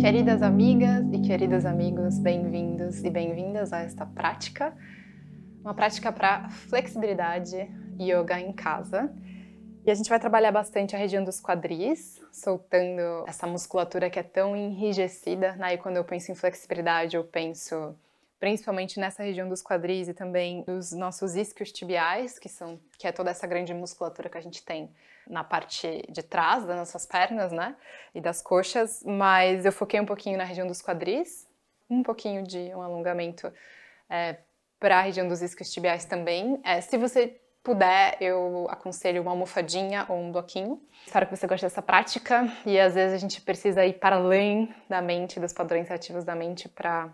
Queridas amigas e queridos amigos, bem-vindos e bem-vindas a esta prática, uma prática para flexibilidade yoga em casa. E a gente vai trabalhar bastante a região dos quadris, soltando essa musculatura que é tão enrijecida, né? E quando eu penso em flexibilidade, eu penso principalmente nessa região dos quadris e também dos nossos isquios tibiais, que são que é toda essa grande musculatura que a gente tem na parte de trás das nossas pernas, né, e das coxas, mas eu foquei um pouquinho na região dos quadris, um pouquinho de um alongamento é, para a região dos isquios tibiais também. É, se você puder, eu aconselho uma almofadinha ou um bloquinho. Espero que você goste dessa prática e às vezes a gente precisa ir para além da mente, dos padrões ativos da mente para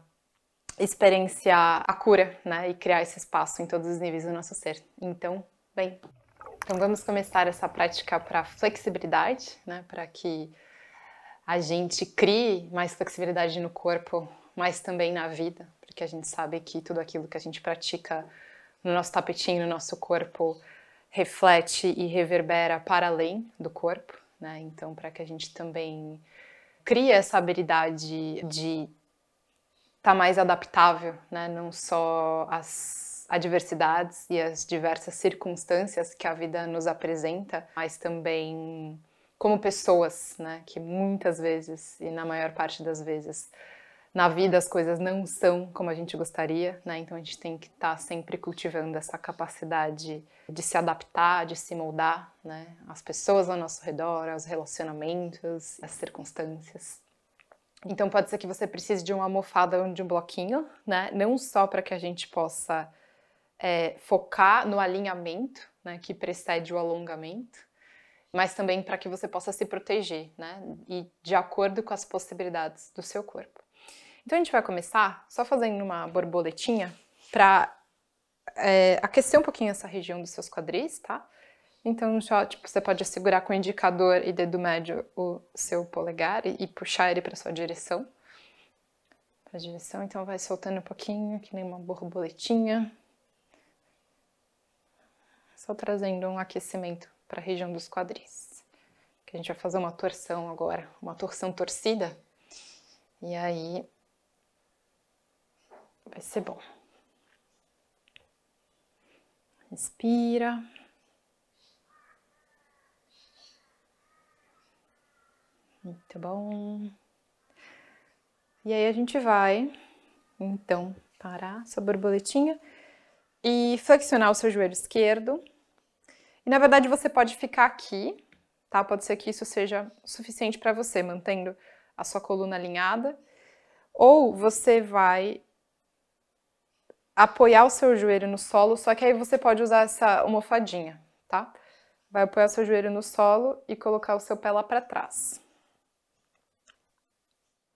experienciar a cura, né? E criar esse espaço em todos os níveis do nosso ser. Então, bem. Então vamos começar essa prática para flexibilidade, né? Para que a gente crie mais flexibilidade no corpo, mas também na vida, porque a gente sabe que tudo aquilo que a gente pratica no nosso tapetinho, no nosso corpo, reflete e reverbera para além do corpo, né? Então, para que a gente também crie essa habilidade de está mais adaptável, né? não só às adversidades e às diversas circunstâncias que a vida nos apresenta, mas também como pessoas, né? que muitas vezes e na maior parte das vezes na vida as coisas não são como a gente gostaria, né? então a gente tem que estar tá sempre cultivando essa capacidade de se adaptar, de se moldar, né? as pessoas ao nosso redor, aos relacionamentos, às circunstâncias. Então pode ser que você precise de uma almofada ou de um bloquinho, né? Não só para que a gente possa é, focar no alinhamento, né, que precede o alongamento, mas também para que você possa se proteger, né? E de acordo com as possibilidades do seu corpo. Então a gente vai começar só fazendo uma borboletinha para é, aquecer um pouquinho essa região dos seus quadris, tá? Então, só tipo, você pode segurar com o indicador e dedo médio o seu polegar e, e puxar ele para sua direção. Para direção, então vai soltando um pouquinho, que nem uma borboletinha. Só trazendo um aquecimento para a região dos quadris. Que a gente vai fazer uma torção agora, uma torção torcida. E aí vai ser bom. Respira. Muito tá bom. E aí a gente vai, então, parar sua borboletinha e flexionar o seu joelho esquerdo. E na verdade você pode ficar aqui, tá? Pode ser que isso seja suficiente para você, mantendo a sua coluna alinhada. Ou você vai apoiar o seu joelho no solo, só que aí você pode usar essa almofadinha, tá? Vai apoiar o seu joelho no solo e colocar o seu pé lá para trás.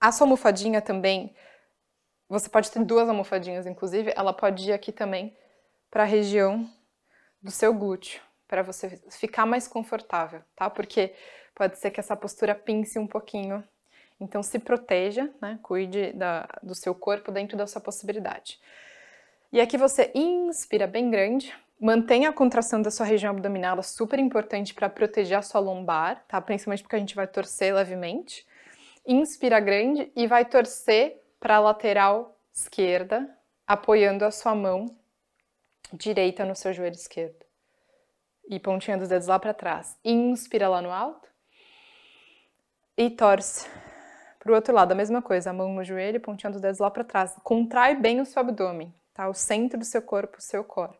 A sua almofadinha também, você pode ter duas almofadinhas, inclusive, ela pode ir aqui também para a região do seu glúteo, para você ficar mais confortável, tá? Porque pode ser que essa postura pince um pouquinho. Então se proteja, né? Cuide da, do seu corpo dentro da sua possibilidade. E aqui você inspira bem grande, Mantenha a contração da sua região abdominal, é super importante para proteger a sua lombar, tá? Principalmente porque a gente vai torcer levemente inspira grande e vai torcer para a lateral esquerda, apoiando a sua mão direita no seu joelho esquerdo. E pontinha dos dedos lá para trás. Inspira lá no alto e torce para o outro lado. A mesma coisa, a mão no joelho, pontinha dos dedos lá para trás. Contrai bem o seu abdômen, tá? O centro do seu corpo, o seu core.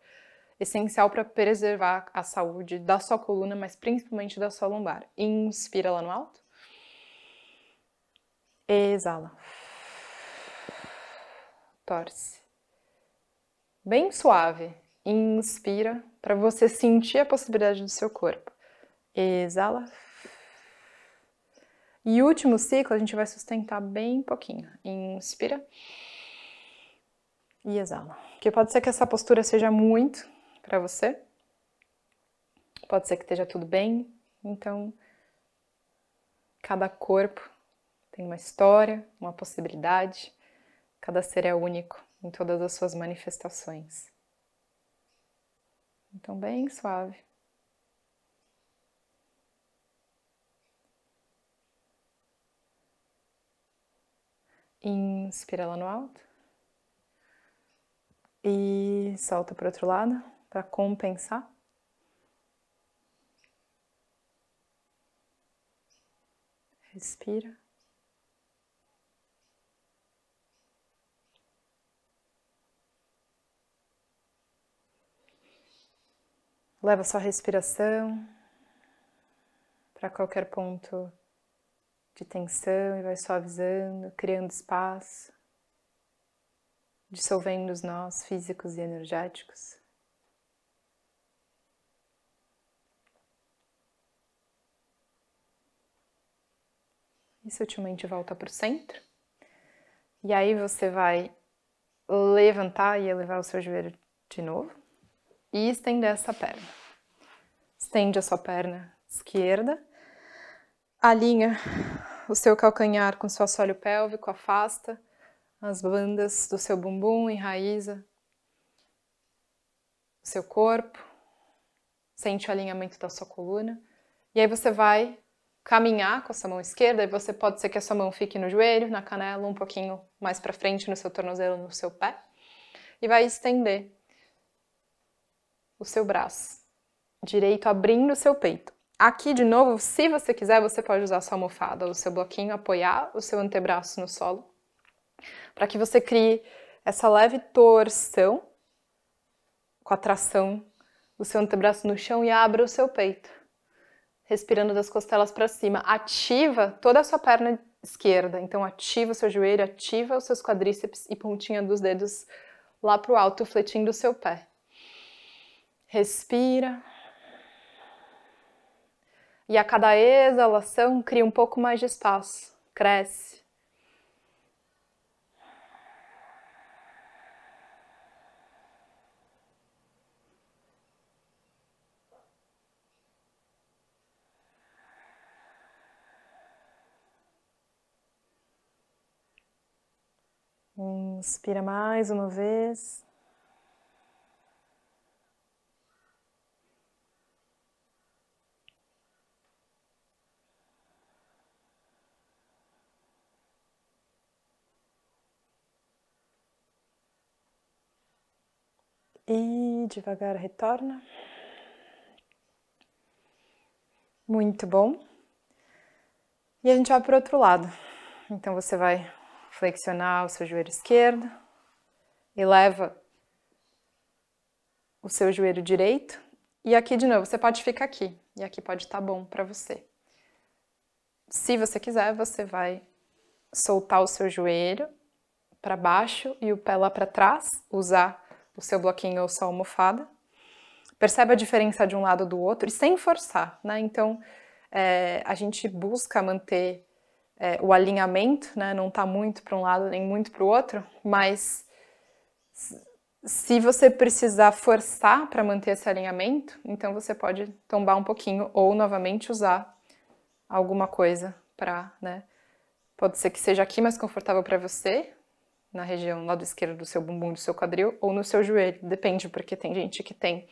Essencial para preservar a saúde da sua coluna, mas principalmente da sua lombar. Inspira lá no alto. Exala. Torce. Bem suave. Inspira para você sentir a possibilidade do seu corpo. Exala. E último ciclo, a gente vai sustentar bem pouquinho. Inspira e exala. Porque pode ser que essa postura seja muito para você, pode ser que esteja tudo bem, então cada corpo tem uma história, uma possibilidade. Cada ser é único em todas as suas manifestações. Então, bem suave. Inspira lá no alto. E solta para o outro lado para compensar. Respira. Leva sua respiração para qualquer ponto de tensão e vai suavizando, criando espaço, dissolvendo os nós físicos e energéticos. E sutilmente volta para o centro. E aí você vai levantar e elevar o seu joelho de novo e estender essa perna. Estende a sua perna esquerda, alinha o seu calcanhar com o seu assoalho pélvico, afasta as bandas do seu bumbum, enraiza o seu corpo, sente o alinhamento da sua coluna. E aí você vai caminhar com a sua mão esquerda, e você pode ser que a sua mão fique no joelho, na canela, um pouquinho mais para frente no seu tornozelo, no seu pé, e vai estender o seu braço direito abrindo o seu peito. Aqui de novo, se você quiser, você pode usar sua almofada ou seu bloquinho, apoiar o seu antebraço no solo, para que você crie essa leve torção com a tração do seu antebraço no chão e abra o seu peito. Respirando das costelas para cima, ativa toda a sua perna esquerda. Então ativa o seu joelho, ativa os seus quadríceps e pontinha dos dedos lá para o alto, fletindo o seu pé. Respira. E a cada exalação, cria um pouco mais de espaço. Cresce. Inspira mais uma vez. E devagar retorna. Muito bom. E a gente vai para o outro lado. Então você vai flexionar o seu joelho esquerdo e leva o seu joelho direito. E aqui de novo, você pode ficar aqui. E aqui pode estar tá bom para você. Se você quiser, você vai soltar o seu joelho para baixo e o pé lá para trás, usar o seu bloquinho ou sua almofada. Percebe a diferença de um lado do outro e sem forçar, né? Então, é, a gente busca manter é, o alinhamento, né? Não tá muito para um lado nem muito para o outro, mas se você precisar forçar para manter esse alinhamento, então você pode tombar um pouquinho ou novamente usar alguma coisa para, né? Pode ser que seja aqui mais confortável para você, na região lado esquerdo do seu bumbum, do seu quadril, ou no seu joelho, depende, porque tem gente que tem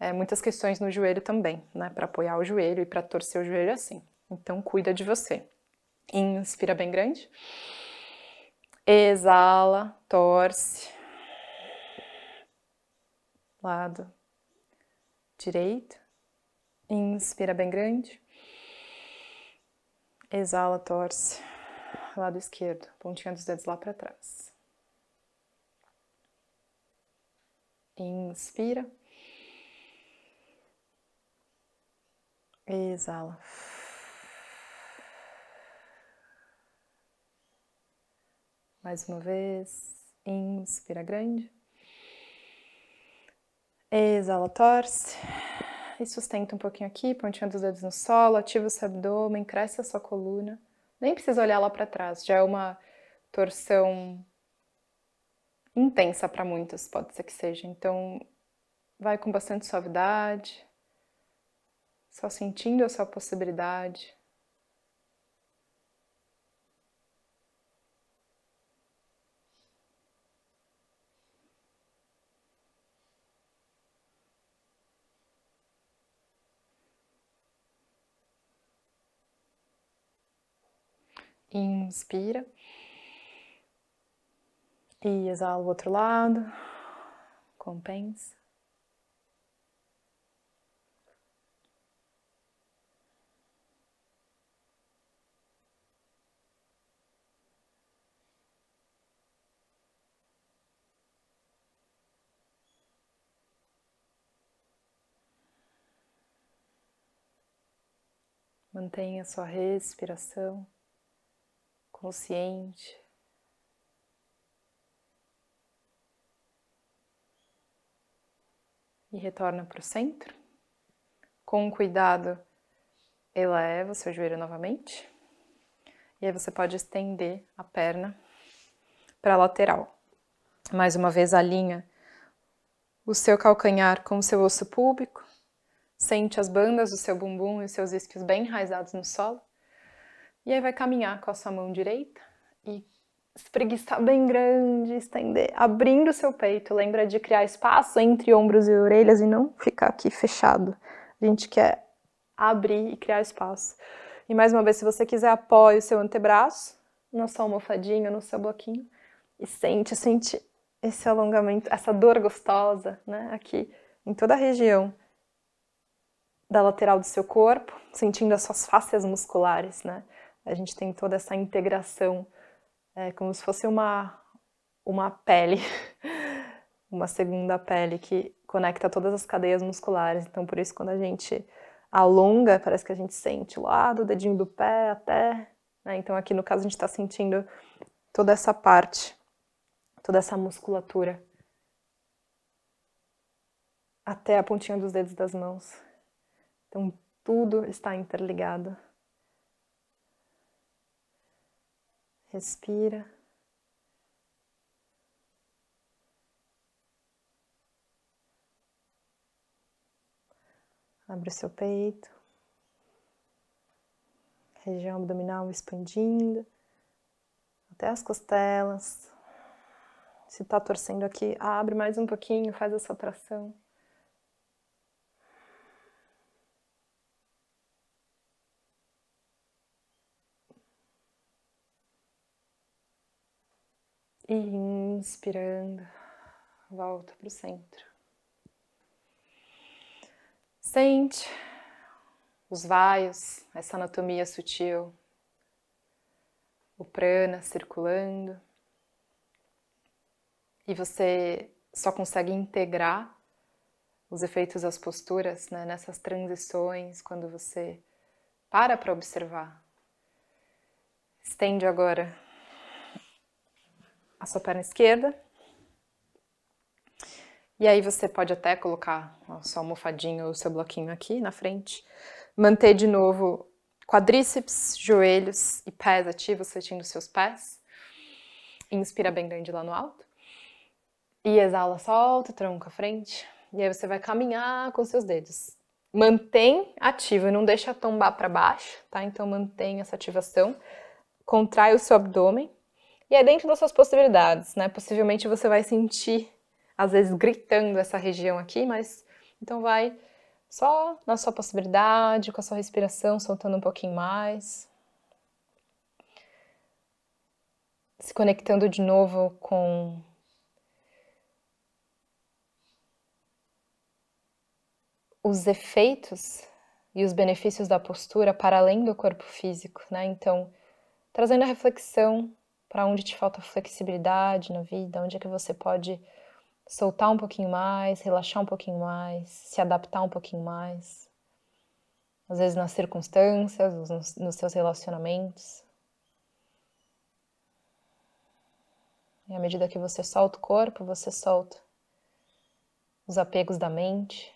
é, muitas questões no joelho também, né? Para apoiar o joelho e para torcer o joelho assim. Então, cuida de você. Inspira bem grande. Exala, torce. Lado direito. Inspira bem grande. Exala, torce lado esquerdo, pontinha dos dedos lá para trás. Inspira. Exala. Mais uma vez. Inspira grande. Exala, torce. E sustenta um pouquinho aqui, pontinha dos dedos no solo, ativa o seu abdômen, cresce a sua coluna. Nem precisa olhar lá para trás, já é uma torção intensa para muitos, pode ser que seja. Então, vai com bastante suavidade, só sentindo a sua possibilidade. Inspira. E exala o outro lado. Compensa. Mantenha sua respiração consciente. E retorna para o centro. Com cuidado, eleva o seu joelho novamente. E aí você pode estender a perna para a lateral. Mais uma vez, alinha o seu calcanhar com o seu osso púbico. Sente as bandas do seu bumbum e os seus isquios bem enraizados no solo. E aí vai caminhar com a sua mão direita e espreguiçar bem grande, estender, abrindo o seu peito. Lembra de criar espaço entre ombros e orelhas e não ficar aqui fechado. A gente quer abrir e criar espaço. E mais uma vez, se você quiser, apoie o seu antebraço na sua almofadinha, no seu bloquinho e sente, sente esse alongamento, essa dor gostosa, né, aqui em toda a região da lateral do seu corpo, sentindo as suas fáscias musculares, né? A gente tem toda essa integração, é, como se fosse uma, uma pele, uma segunda pele que conecta todas as cadeias musculares. Então, por isso, quando a gente alonga, parece que a gente sente lá do dedinho do pé até. Né? Então, aqui no caso, a gente está sentindo toda essa parte, toda essa musculatura. Até a pontinha dos dedos das mãos. Então, tudo está interligado. respira. Abre o seu peito, região abdominal expandindo até as costelas. Se está torcendo aqui, abre mais um pouquinho, faz essa tração. E inspirando, volta para o centro. Sente os vaios, essa anatomia sutil, o prana circulando. E você só consegue integrar os efeitos das posturas né, nessas transições, quando você para para observar. Estende agora a sua perna esquerda. E aí você pode até colocar a sua almofadinha ou o seu bloquinho aqui na frente. Manter de novo quadríceps, joelhos e pés ativos, sentindo seus pés. Inspira bem grande lá no alto. E exala, solta tronca a frente. E aí você vai caminhar com seus dedos. Mantém ativo, não deixa tombar para baixo, tá? Então mantém essa ativação. Contrai o seu abdômen e é dentro das suas possibilidades, né? Possivelmente você vai sentir, às vezes, gritando essa região aqui, mas então vai só na sua possibilidade, com a sua respiração soltando um pouquinho mais. Se conectando de novo com os efeitos e os benefícios da postura para além do corpo físico, né? Então, trazendo a reflexão para onde te falta flexibilidade na vida, onde é que você pode soltar um pouquinho mais, relaxar um pouquinho mais, se adaptar um pouquinho mais. Às vezes nas circunstâncias, nos, nos seus relacionamentos. E à medida que você solta o corpo, você solta os apegos da mente,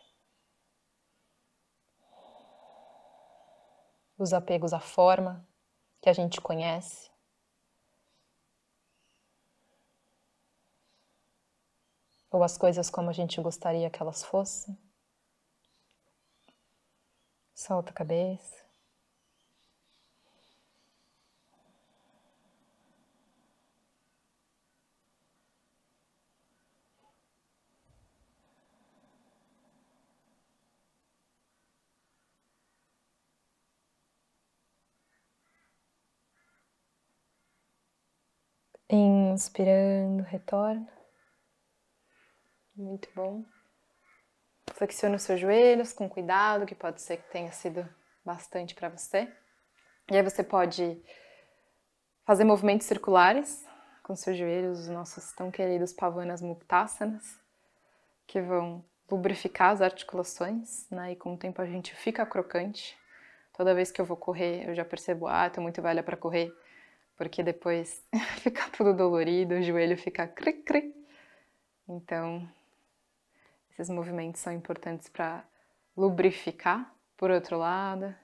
os apegos à forma que a gente conhece. ou as coisas como a gente gostaria que elas fossem. Solta a cabeça. Inspirando, retorna. Muito bom. Flexiona os seus joelhos com cuidado, que pode ser que tenha sido bastante para você. E aí você pode fazer movimentos circulares com seus joelhos, os nossos tão queridos pavanas muktasanas, que vão lubrificar as articulações, né? E com o tempo a gente fica crocante. Toda vez que eu vou correr, eu já percebo, ah, tô muito velha para correr, porque depois fica tudo dolorido, o joelho fica cri cri. Então, esses movimentos são importantes para lubrificar, por outro lado.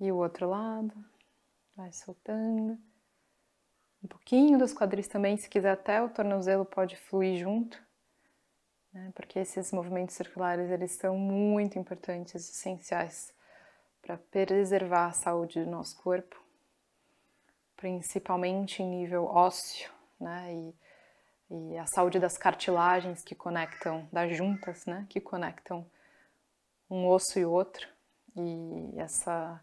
E o outro lado, vai soltando. Um pouquinho dos quadris também, se quiser até o tornozelo pode fluir junto, né? porque esses movimentos circulares eles são muito importantes, essenciais para preservar a saúde do nosso corpo principalmente em nível ósseo, né? E, e a saúde das cartilagens que conectam, das juntas, né? Que conectam um osso e outro. E essa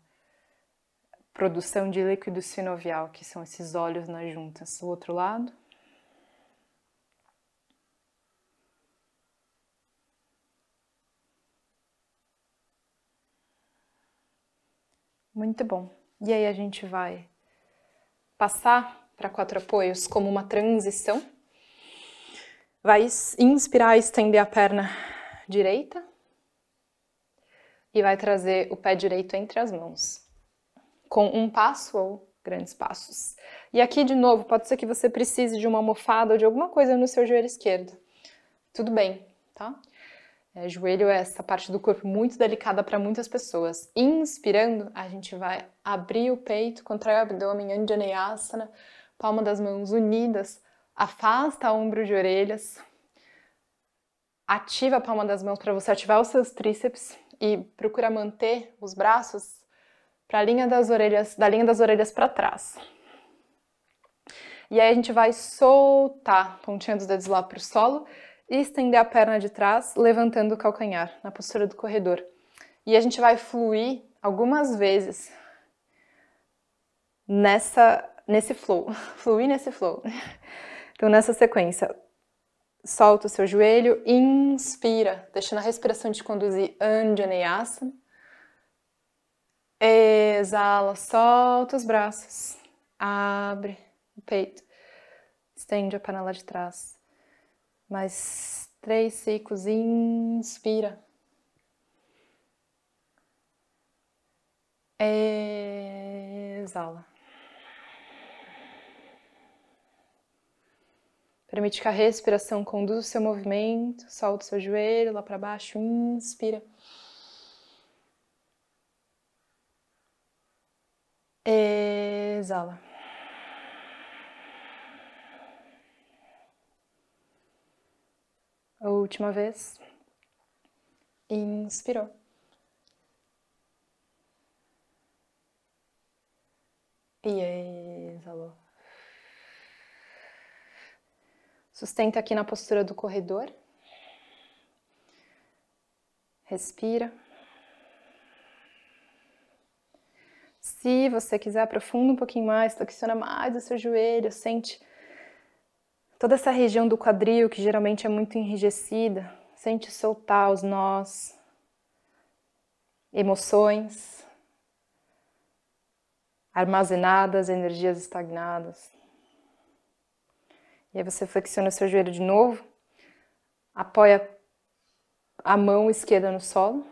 produção de líquido sinovial, que são esses olhos nas juntas. O outro lado. Muito bom. E aí a gente vai passar para quatro apoios como uma transição. Vai inspirar, estender a perna direita e vai trazer o pé direito entre as mãos, com um passo ou grandes passos. E aqui de novo, pode ser que você precise de uma almofada ou de alguma coisa no seu joelho esquerdo. Tudo bem, tá? É, joelho é essa parte do corpo muito delicada para muitas pessoas. Inspirando, a gente vai abrir o peito, contrair o abdômen, Anjaneyasana, palma das mãos unidas, afasta o ombro de orelhas, ativa a palma das mãos para você ativar os seus tríceps e procura manter os braços para a linha das orelhas, da linha das orelhas para trás. E aí a gente vai soltar, pontinha dos dedos lá para o solo e estender a perna de trás, levantando o calcanhar na postura do corredor. E a gente vai fluir algumas vezes nessa nesse flow, fluir nesse flow. Então nessa sequência, solta o seu joelho, inspira, deixando a respiração te conduzir Anjaneyasana. Exala, solta os braços, abre o peito, estende a panela de trás. Mais três ciclos. Inspira. Exala. Permite que a respiração conduza o seu movimento. Solta o seu joelho lá para baixo. Inspira. Exala. a última vez. Inspirou. E exalou. Sustenta aqui na postura do corredor. Respira. Se você quiser, aprofunda um pouquinho mais, flexiona mais o seu joelho, sente Toda essa região do quadril, que geralmente é muito enrijecida, sente soltar os nós, emoções, armazenadas, energias estagnadas. E aí você flexiona seu joelho de novo, apoia a mão esquerda no solo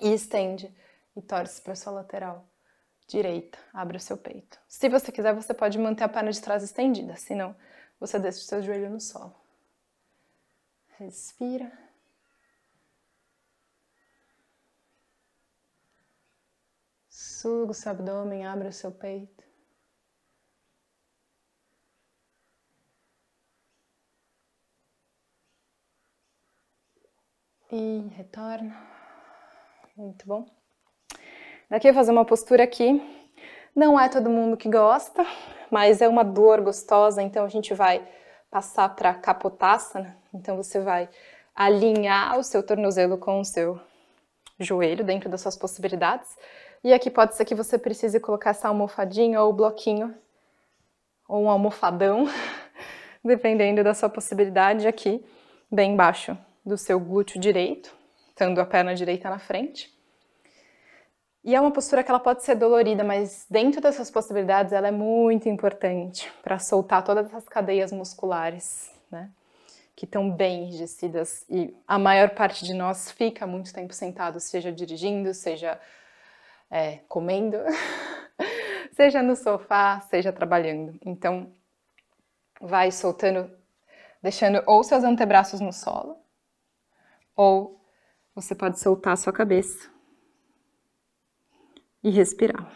e estende e torce para sua lateral direita, abre o seu peito. Se você quiser, você pode manter a perna de trás estendida, senão você deixa o seu joelho no solo. Respira. Suga o seu abdômen, abre o seu peito. E retorna. Muito bom. Daqui eu vou fazer uma postura aqui. Não é todo mundo que gosta, mas é uma dor gostosa, então a gente vai passar para capotassana. Né? Então você vai alinhar o seu tornozelo com o seu joelho dentro das suas possibilidades. E aqui pode ser que você precise colocar essa almofadinha ou bloquinho ou um almofadão, dependendo da sua possibilidade aqui, bem embaixo do seu glúteo direito, estando a perna direita na frente. E é uma postura que ela pode ser dolorida, mas dentro dessas possibilidades ela é muito importante para soltar todas essas cadeias musculares, né? Que estão bem enrijecidas e a maior parte de nós fica muito tempo sentado, seja dirigindo, seja é, comendo, seja no sofá, seja trabalhando. Então, vai soltando, deixando ou seus antebraços no solo, ou você pode soltar a sua cabeça e respirar.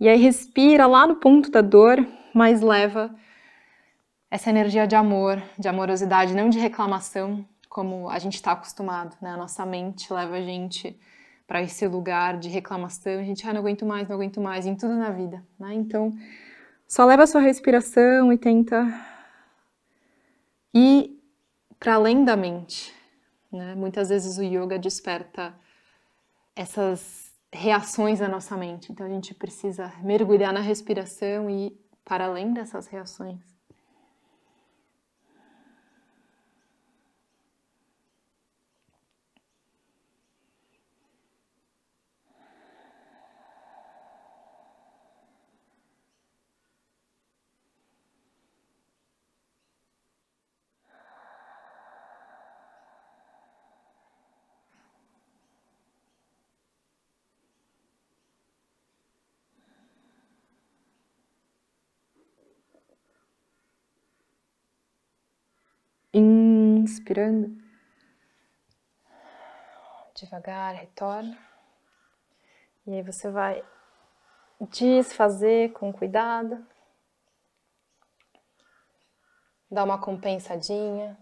E aí respira lá no ponto da dor, mas leva essa energia de amor, de amorosidade, não de reclamação, como a gente está acostumado, né? A nossa mente leva a gente para esse lugar de reclamação, a gente, ah, não aguento mais, não aguento mais, em tudo na vida, né? Então, só leva a sua respiração e tenta ir para além da mente, né? Muitas vezes o yoga desperta essas reações da nossa mente. Então a gente precisa mergulhar na respiração e ir para além dessas reações. Inspirando. Devagar, retorna. E aí você vai desfazer com cuidado. Dá uma compensadinha.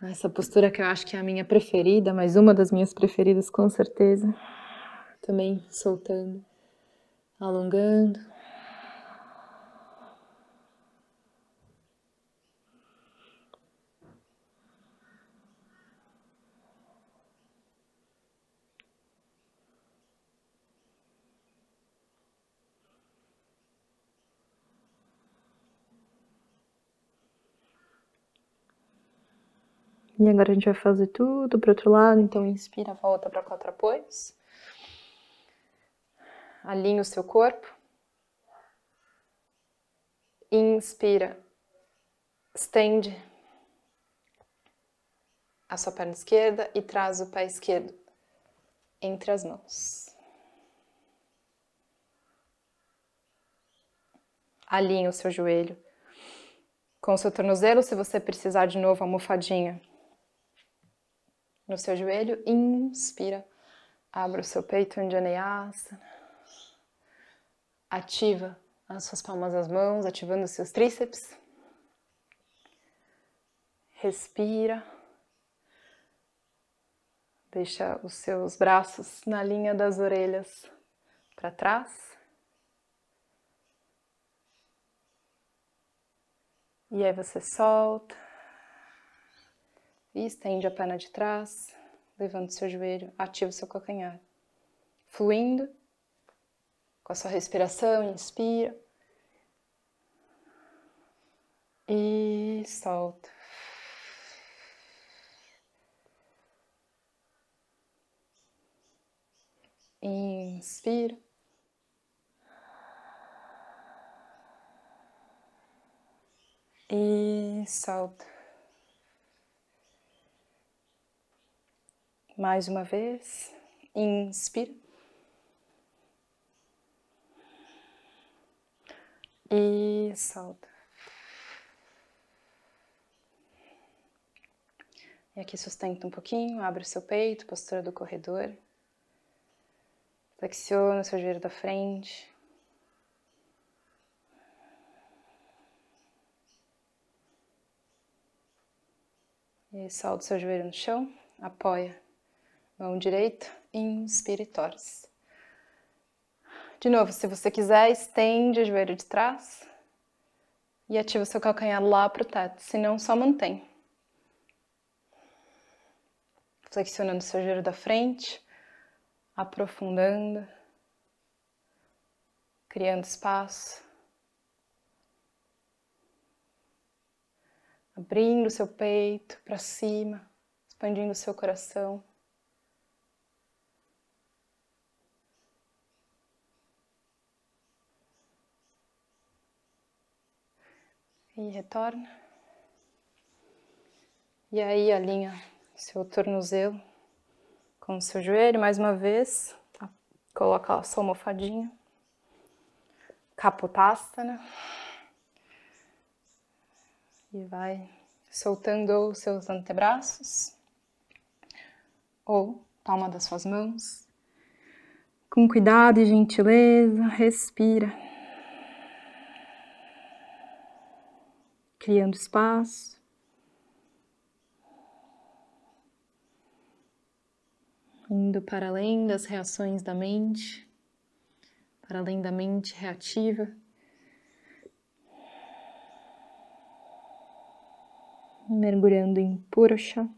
Essa postura que eu acho que é a minha preferida, mas uma das minhas preferidas com certeza. Também soltando, alongando. E agora a gente vai fazer tudo pro outro lado. Então, inspira, volta para quatro apoios. Alinha o seu corpo. Inspira. Estende a sua perna esquerda e traz o pé esquerdo entre as mãos. Alinha o seu joelho com o seu tornozelo, se você precisar de novo, almofadinha no seu joelho, inspira, abra o seu peito, Anjaneyasana, ativa as suas palmas das mãos, ativando os seus tríceps, respira, deixa os seus braços na linha das orelhas para trás. E aí você solta. E estende a perna de trás, levando seu joelho, ativa o seu calcanhar. Fluindo com a sua respiração, inspira. E solta. Inspira. E solta. Mais uma vez, inspira. E solta. E aqui sustenta um pouquinho, abre o seu peito, postura do corredor. Flexiona o seu joelho da frente. E solta o seu joelho no chão, apoia mão direita, inspira e torce. De novo, se você quiser, estende o joelho de trás e ativa o seu calcanhar lá para o teto, se não, só mantém. Flexionando o seu joelho da frente, aprofundando, criando espaço. Abrindo o seu peito para cima, expandindo o seu coração. e retorna. E aí alinha seu tornozelo com o seu joelho mais uma vez. Coloca a sua almofadinha. né E vai soltando os seus antebraços ou palma das suas mãos. Com cuidado e gentileza, respira. criando espaço. Indo para além das reações da mente, para além da mente reativa. Mergulhando em Purusha,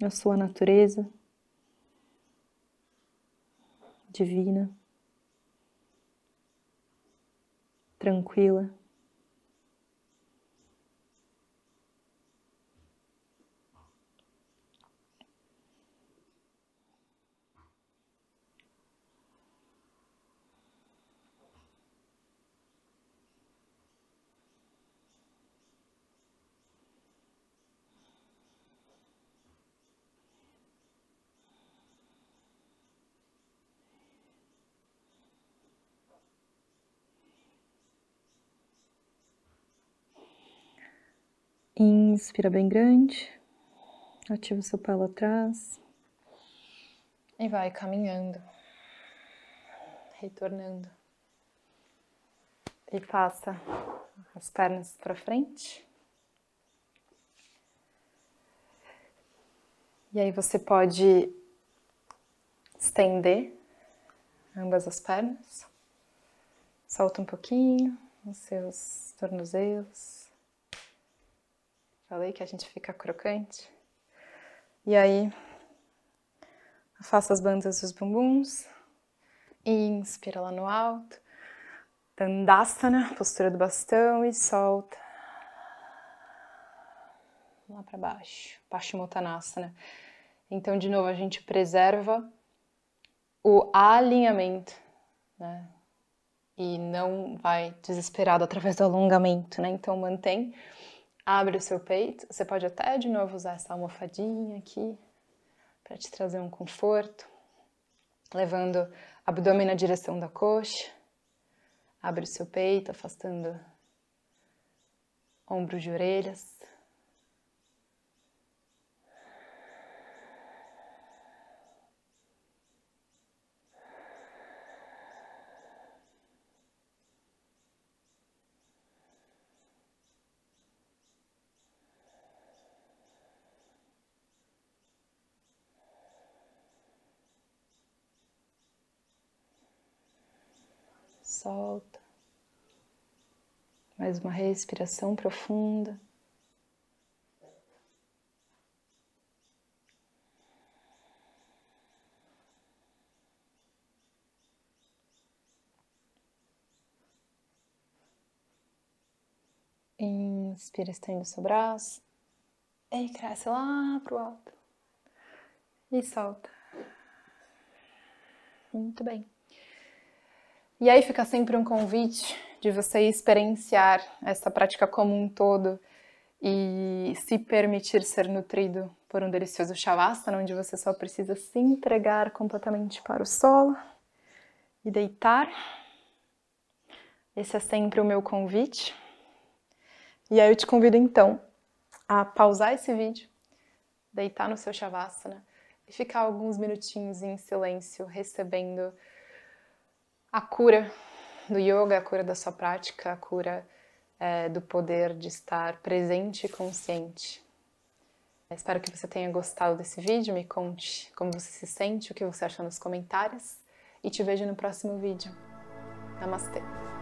na sua natureza divina, tranquila. Inspira bem grande. Ativa o seu lá atrás. E vai caminhando. Retornando. E passa as pernas para frente. E aí você pode estender ambas as pernas. Solta um pouquinho os seus tornozelos, Falei que a gente fica crocante. E aí, afasta as bandas dos bumbuns. Inspira lá no alto. Dandasana, né, postura do bastão e solta. Lá para baixo. Paschimottanasana. Né. Então, de novo, a gente preserva o alinhamento, né? E não vai desesperado através do alongamento, né? Então, mantém Abre o seu peito. Você pode até de novo usar essa almofadinha aqui para te trazer um conforto. Levando o abdômen na direção da coxa. Abre o seu peito, afastando ombros de orelhas. solta. Mais uma respiração profunda. Inspira, estende seu braço. E cresce lá pro alto. E solta. Muito bem. E aí fica sempre um convite de você experienciar essa prática como um todo e se permitir ser nutrido por um delicioso shavasana, onde você só precisa se entregar completamente para o solo e deitar. Esse é sempre o meu convite. E aí eu te convido então a pausar esse vídeo, deitar no seu shavasana e ficar alguns minutinhos em silêncio recebendo a cura do yoga, a cura da sua prática, a cura é, do poder de estar presente e consciente. Espero que você tenha gostado desse vídeo. Me conte como você se sente, o que você achou nos comentários. E te vejo no próximo vídeo. Namastê!